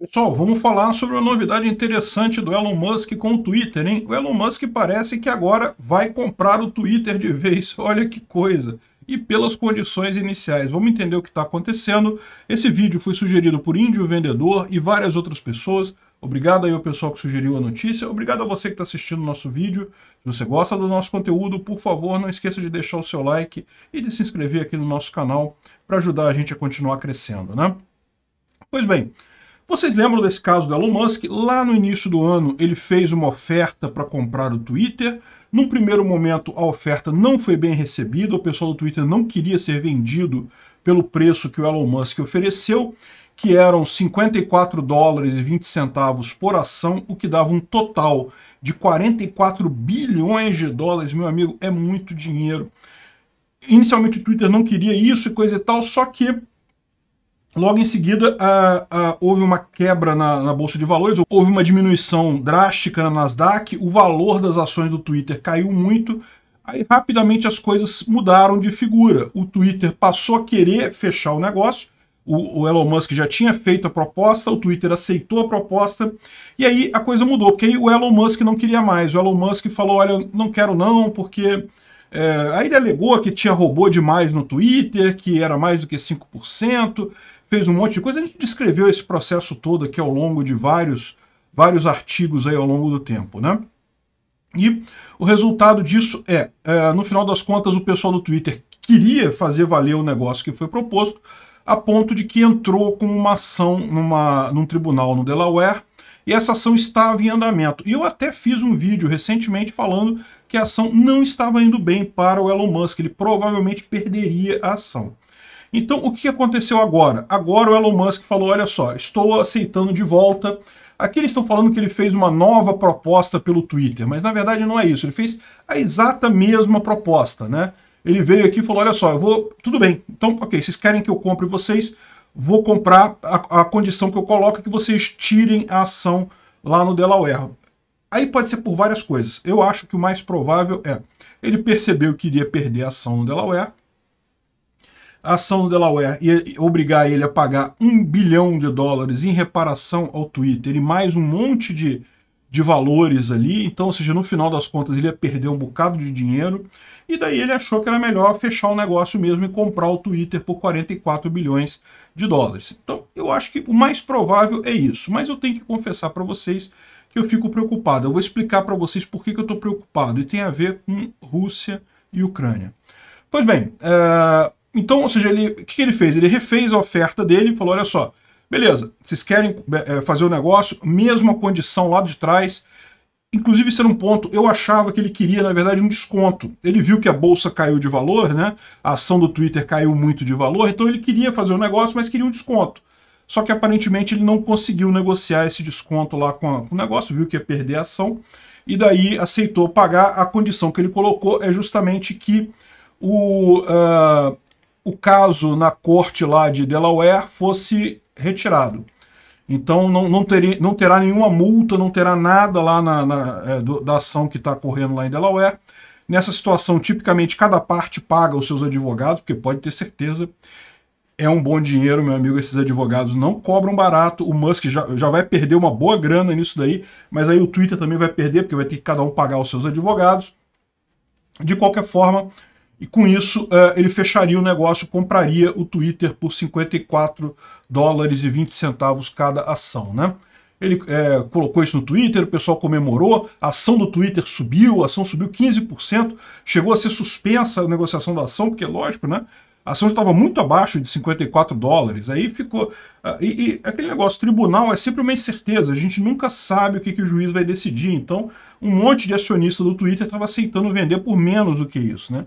Pessoal, vamos falar sobre uma novidade interessante do Elon Musk com o Twitter, hein? O Elon Musk parece que agora vai comprar o Twitter de vez, olha que coisa! E pelas condições iniciais, vamos entender o que está acontecendo. Esse vídeo foi sugerido por Índio Vendedor e várias outras pessoas. Obrigado aí ao pessoal que sugeriu a notícia, obrigado a você que está assistindo o nosso vídeo. Se você gosta do nosso conteúdo, por favor, não esqueça de deixar o seu like e de se inscrever aqui no nosso canal para ajudar a gente a continuar crescendo, né? Pois bem, vocês lembram desse caso do Elon Musk? Lá no início do ano, ele fez uma oferta para comprar o Twitter. Num primeiro momento, a oferta não foi bem recebida, o pessoal do Twitter não queria ser vendido pelo preço que o Elon Musk ofereceu, que eram 54 dólares e 20 centavos por ação, o que dava um total de 44 bilhões de dólares, meu amigo, é muito dinheiro. Inicialmente o Twitter não queria isso e coisa e tal, só que Logo em seguida, houve uma quebra na, na, Bolsa de Valores, houve uma diminuição drástica na Nasdaq, o valor das ações do Twitter caiu muito, aí rapidamente as coisas mudaram de figura. O Twitter passou a querer fechar o negócio, o, o Elon Musk já tinha feito a proposta, o Twitter aceitou a proposta, e aí a coisa mudou, porque aí o Elon Musk não queria mais. O Elon Musk falou, olha, não quero não, porque... É, aí ele alegou que tinha robô demais no Twitter, que era mais do que 5%, fez um monte de coisa. A gente descreveu esse processo todo aqui ao longo de vários, vários artigos aí ao longo do tempo, né? E o resultado disso é, é, no final das contas, o pessoal do Twitter queria fazer valer o negócio que foi proposto, a ponto de que entrou com uma ação numa, num tribunal no Delaware, e essa ação estava em andamento. E eu até fiz um vídeo recentemente falando que a ação não estava indo bem para o Elon Musk, ele provavelmente perderia a ação. Então, o que aconteceu agora? Agora o Elon Musk falou, olha só, estou aceitando de volta. Aqui eles estão falando que ele fez uma nova proposta pelo Twitter, mas na verdade não é isso. Ele fez a exata mesma proposta, né? Ele veio aqui e falou, olha só, eu vou... Tudo bem, então, ok, vocês querem que eu compre vocês? Vou comprar a, a condição que eu coloco é que vocês tirem a ação lá no Delaware. Aí pode ser por várias coisas. Eu acho que o mais provável é ele percebeu que iria perder a ação no Delaware, a ação do Delaware e obrigar ele a pagar um bilhão de dólares em reparação ao Twitter e mais um monte de, de valores ali, então, ou seja, no final das contas ele ia perder um bocado de dinheiro, e daí ele achou que era melhor fechar o negócio mesmo e comprar o Twitter por 44 bilhões de dólares. Então, eu acho que o mais provável é isso, mas eu tenho que confessar para vocês que eu fico preocupado. Eu vou explicar para vocês por que, que eu estou preocupado, e tem a ver com Rússia e Ucrânia. Pois bem, uh, então, ou seja, ele, o que ele fez? Ele refez a oferta dele e falou, olha só, beleza, vocês querem é, é, fazer o negócio, mesma condição lá de trás, inclusive sendo um ponto, eu achava que ele queria, na verdade, um desconto. Ele viu que a bolsa caiu de valor, né? A ação do Twitter caiu muito de valor, então ele queria fazer um negócio, mas queria um desconto. Só que aparentemente ele não conseguiu negociar esse desconto lá com, a, com o negócio, viu que ia perder a ação, e daí aceitou pagar. A condição que ele colocou é justamente que o, uh, o caso na corte lá de Delaware fosse retirado. Então não, não, teria, não terá nenhuma multa, não terá nada lá na, na é, do, da ação que está correndo lá em Delaware. Nessa situação, tipicamente, cada parte paga os seus advogados, porque pode ter certeza, é um bom dinheiro, meu amigo, esses advogados não cobram barato, o Musk já, já vai perder uma boa grana nisso daí, mas aí o Twitter também vai perder, porque vai ter que cada um pagar os seus advogados. De qualquer forma, e com isso, uh, ele fecharia o negócio, compraria o Twitter por 54 dólares e 20 centavos cada ação, né? Ele é, colocou isso no Twitter, o pessoal comemorou, a ação do Twitter subiu, a ação subiu 15%, chegou a ser suspensa a negociação da ação, porque é lógico, né? A ação estava muito abaixo de 54 dólares, aí ficou... Ah, e, e, aquele negócio, tribunal é sempre uma incerteza, a gente nunca sabe o que, que o juiz vai decidir, então um monte de acionista do Twitter estava aceitando vender por menos do que isso, né?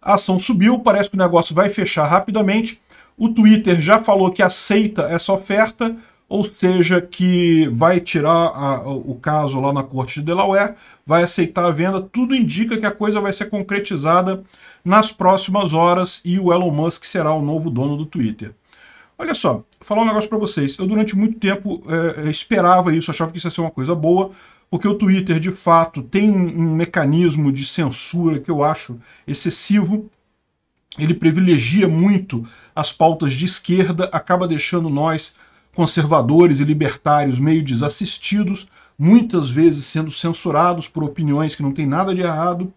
a ação subiu, parece que o negócio vai fechar rapidamente. O Twitter já falou que aceita essa oferta, ou seja, que vai tirar a, o caso lá na corte de Delaware, vai aceitar a venda. Tudo indica que a coisa vai ser concretizada nas próximas horas e o Elon Musk será o novo dono do Twitter. Olha só, vou falar um negócio para vocês. Eu durante muito tempo é, é, esperava isso, achava que isso ia ser uma coisa boa, porque o Twitter, de fato, tem um mecanismo de censura que eu acho excessivo. Ele privilegia muito as pautas de esquerda, acaba deixando nós, conservadores e libertários, meio desassistidos, muitas vezes sendo censurados por opiniões que não tem nada de errado.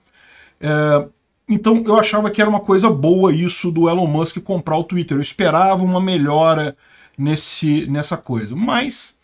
É, então eu achava que era uma coisa boa isso do Elon Musk comprar o Twitter. Eu esperava uma melhora nesse, nessa coisa. Mas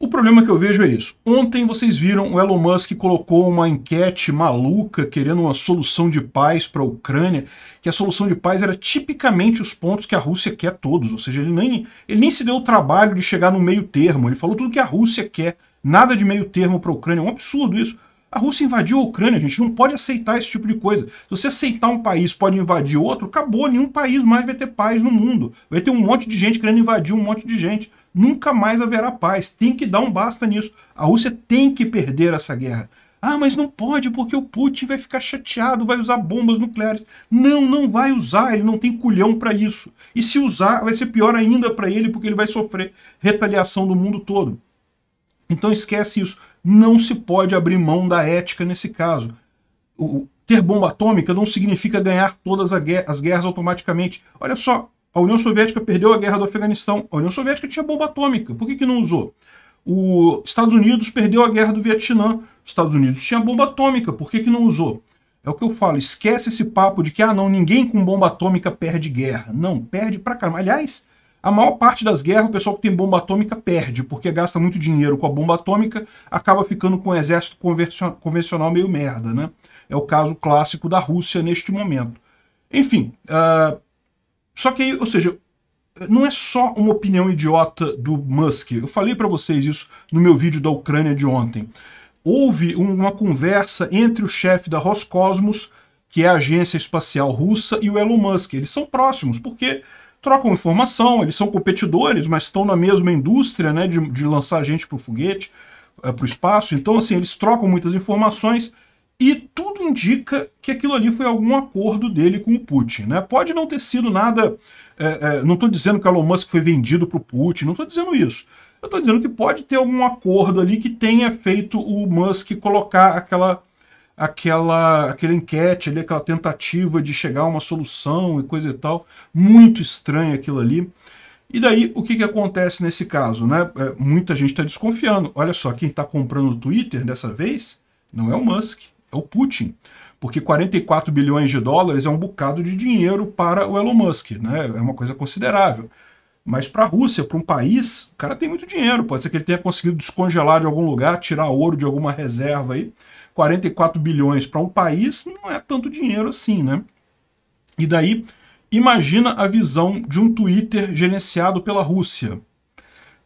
o problema que eu vejo é isso. Ontem vocês viram o Elon Musk colocou uma enquete maluca querendo uma solução de paz para a Ucrânia, que a solução de paz era tipicamente os pontos que a Rússia quer todos, ou seja, ele nem, ele nem se deu o trabalho de chegar no meio termo, ele falou tudo que a Rússia quer, nada de meio termo para a Ucrânia, é um absurdo isso. A Rússia invadiu a Ucrânia, a gente não pode aceitar esse tipo de coisa. Se você aceitar um país pode invadir outro, acabou, nenhum país mais vai ter paz no mundo. Vai ter um monte de gente querendo invadir um monte de gente. Nunca mais haverá paz. Tem que dar um basta nisso. A Rússia tem que perder essa guerra. Ah, mas não pode porque o Putin vai ficar chateado, vai usar bombas nucleares. Não, não vai usar, ele não tem culhão para isso. E se usar, vai ser pior ainda para ele porque ele vai sofrer retaliação do mundo todo. Então esquece isso. Não se pode abrir mão da ética nesse caso. O, ter bomba atômica não significa ganhar todas as guerras automaticamente. Olha só, a União Soviética perdeu a guerra do Afeganistão. A União Soviética tinha bomba atômica. Por que, que não usou? Os Estados Unidos perdeu a guerra do Vietnã. Os Estados Unidos tinha bomba atômica. Por que, que não usou? É o que eu falo, esquece esse papo de que, ah, não, ninguém com bomba atômica perde guerra. Não, perde pra caramba. Aliás, a maior parte das guerras, o pessoal que tem bomba atômica perde, porque gasta muito dinheiro com a bomba atômica, acaba ficando com um exército convencional meio merda, né? É o caso clássico da Rússia neste momento. Enfim, uh, só que, ou seja, não é só uma opinião idiota do Musk. Eu falei para vocês isso no meu vídeo da Ucrânia de ontem. Houve uma conversa entre o chefe da Roscosmos, que é a agência espacial russa, e o Elon Musk. Eles são próximos, porque trocam informação, eles são competidores, mas estão na mesma indústria né, de, de lançar gente para o foguete, é, eh, para o espaço. Então, assim, eles trocam muitas informações e tudo indica que aquilo ali foi algum acordo dele com o Putin. Né? Pode não ter sido nada... É, é, não estou dizendo que o Elon Musk foi vendido para o Putin, não estou dizendo isso. Eu estou dizendo que pode ter algum acordo ali que tenha feito o Musk colocar aquela aquela, aquela enquete ali, aquela tentativa de chegar a uma solução e coisa e tal. Muito estranho aquilo ali. E daí, o que, que acontece nesse caso? Né? É, muita gente está desconfiando. Olha só, quem está comprando o Twitter dessa vez não é o Musk, é o Putin. Porque 44 bilhões de dólares é um bocado de dinheiro para o Elon Musk, né? é uma coisa considerável. Mas para a Rússia, para um país, o cara tem muito dinheiro. Pode ser que ele tenha conseguido descongelar de algum lugar, tirar ouro de alguma reserva aí. 44 bilhões para um país não é tanto dinheiro assim, né? E daí, imagina a visão de um Twitter gerenciado pela Rússia.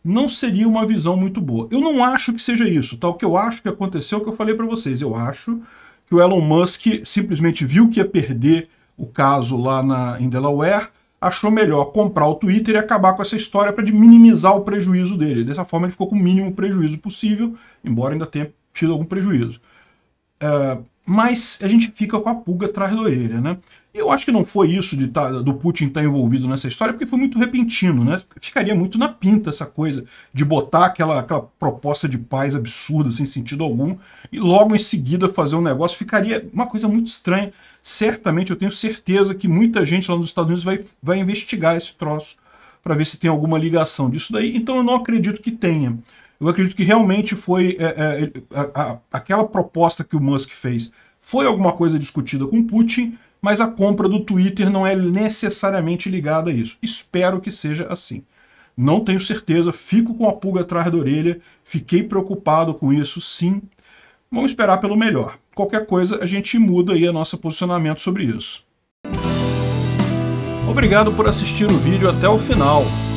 Não seria uma visão muito boa. Eu não acho que seja isso, tá? O que eu acho que aconteceu é o que eu falei para vocês. Eu acho que o Elon Musk simplesmente viu que ia perder o caso lá na, em Delaware, achou melhor comprar o Twitter e acabar com essa história para minimizar o prejuízo dele. Dessa forma, ele ficou com o mínimo prejuízo possível, embora ainda tenha tido algum prejuízo. Uh, mas a gente fica com a pulga atrás da orelha, né? Eu acho que não foi isso de tá, do Putin estar tá envolvido nessa história, porque foi muito repentino, né? Ficaria muito na pinta essa coisa de botar aquela, aquela proposta de paz absurda, sem sentido algum, e logo em seguida fazer um negócio. Ficaria uma coisa muito estranha. Certamente, eu tenho certeza que muita gente lá nos Estados Unidos vai, vai investigar esse troço para ver se tem alguma ligação disso daí. Então eu não acredito que tenha eu acredito que realmente foi é, é, a, a, aquela proposta que o Musk fez foi alguma coisa discutida com Putin, mas a compra do Twitter não é necessariamente ligada a isso. Espero que seja assim. Não tenho certeza, fico com a pulga atrás da orelha, fiquei preocupado com isso, sim. Vamos esperar pelo melhor. Qualquer coisa, a gente muda aí o nosso posicionamento sobre isso. Obrigado por assistir o vídeo até o final.